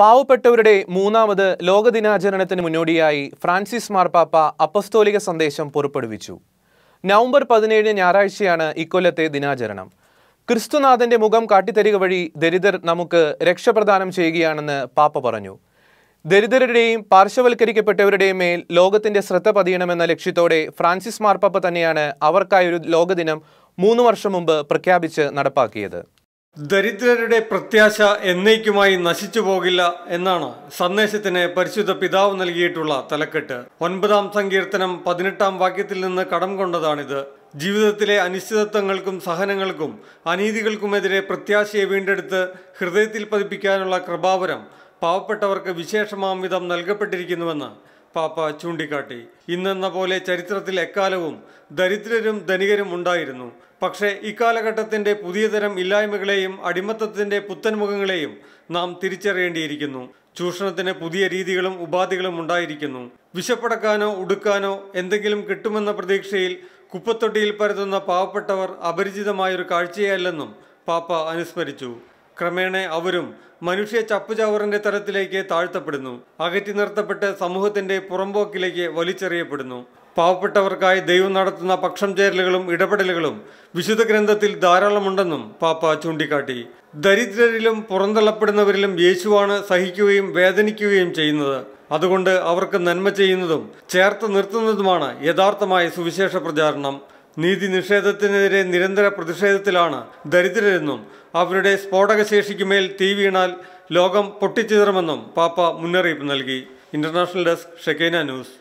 പാവപ്പെട്ടവരുടെ മൂന്നാമത് ലോകദിനാചരണത്തിന് മുന്നോടിയായി ഫ്രാൻസിസ് മാർപ്പാപ്പ അപ്പസ്തോലിക സന്ദേശം പുറപ്പെടുവിച്ചു നവംബർ പതിനേഴ് ഞായറാഴ്ചയാണ് ഇക്കൊല്ലത്തെ ദിനാചരണം ക്രിസ്തുനാഥന്റെ മുഖം കാട്ടിത്തരിക വഴി ദരിദ്രർ നമുക്ക് രക്ഷപ്രദാനം ചെയ്യുകയാണെന്ന് പാപ്പ പറഞ്ഞു ദരിദ്രരുടെയും പാർശ്വവൽക്കരിക്കപ്പെട്ടവരുടെയും മേൽ ലോകത്തിന്റെ ശ്രദ്ധ പതിയണമെന്ന ലക്ഷ്യത്തോടെ ഫ്രാൻസിസ് മാർപ്പാപ്പ തന്നെയാണ് അവർക്കായൊരു ലോകദിനം മൂന്ന് വർഷം മുമ്പ് പ്രഖ്യാപിച്ച് നടപ്പാക്കിയത് ദരിദ്രരുടെ പ്രത്യാശ എന്നേക്കുമായി നശിച്ചു പോകില്ല എന്നാണ് സന്ദേശത്തിന് പരിശുദ്ധ പിതാവ് നൽകിയിട്ടുള്ള തലക്കെട്ട് ഒൻപതാം സങ്കീർത്തനം പതിനെട്ടാം വാക്യത്തിൽ നിന്ന് കടം കൊണ്ടതാണിത് ജീവിതത്തിലെ അനിശ്ചിതത്വങ്ങൾക്കും സഹനങ്ങൾക്കും അനീതികൾക്കുമെതിരെ പ്രത്യാശയെ വീണ്ടെടുത്ത് ഹൃദയത്തിൽ പതിപ്പിക്കാനുള്ള കൃപാവരം പാവപ്പെട്ടവർക്ക് വിശേഷമാം വിധം നൽകപ്പെട്ടിരിക്കുന്നുവെന്ന് പാപ്പ ചൂണ്ടിക്കാട്ടി ഇന്നെന്ന പോലെ ചരിത്രത്തിൽ എക്കാലവും ദരിദ്രരും ധനികരും ഉണ്ടായിരുന്നു പക്ഷേ ഇക്കാലഘട്ടത്തിൻ്റെ തരം ഇല്ലായ്മകളെയും അടിമത്തത്തിൻ്റെ പുത്തൻമുഖങ്ങളെയും നാം തിരിച്ചറിയേണ്ടിയിരിക്കുന്നു ചൂഷണത്തിന് പുതിയ രീതികളും ഉപാധികളും ഉണ്ടായിരിക്കുന്നു വിശപ്പടക്കാനോ ഉടുക്കാനോ എന്തെങ്കിലും കിട്ടുമെന്ന പ്രതീക്ഷയിൽ കുപ്പത്തൊട്ടിയിൽ പരത്തുന്ന പാവപ്പെട്ടവർ അപരിചിതമായൊരു കാഴ്ചയല്ലെന്നും പാപ്പ അനുസ്മരിച്ചു ക്രമേണ അവരും മനുഷ്യ ചപ്പുചവറിന്റെ തരത്തിലേക്ക് താഴ്ത്തപ്പെടുന്നു അകറ്റി നിർത്തപ്പെട്ട് സമൂഹത്തിന്റെ പുറമ്പോക്കിലേക്ക് വലിച്ചെറിയപ്പെടുന്നു പാവപ്പെട്ടവർക്കായി ദൈവം നടത്തുന്ന പക്ഷം ചേരലുകളും ഇടപെടലുകളും വിശുദ്ധ ഗ്രന്ഥത്തിൽ ധാരാളമുണ്ടെന്നും പാപ്പ ചൂണ്ടിക്കാട്ടി ദരിദ്രരിലും പുറന്തള്ളപ്പെടുന്നവരിലും യേശുവാണ് സഹിക്കുകയും വേദനിക്കുകയും ചെയ്യുന്നത് അതുകൊണ്ട് അവർക്ക് നന്മ ചെയ്യുന്നതും ചേർത്ത് നിർത്തുന്നതുമാണ് യഥാർത്ഥമായ സുവിശേഷ പ്രചാരണം നീതി നിഷേധത്തിനെതിരെ നിരന്തര പ്രതിഷേധത്തിലാണ് ദരിദ്രരെന്നും അവരുടെ സ്ഫോടകശേഷിക്കുമേൽ തീ വീണാൽ ലോകം പൊട്ടിച്ചിതറുമെന്നും പാപ്പ മുന്നറിയിപ്പ് നൽകി ഇന്റർനാഷണൽ ഡെസ്ക് ഷെക്കൈന ന്യൂസ്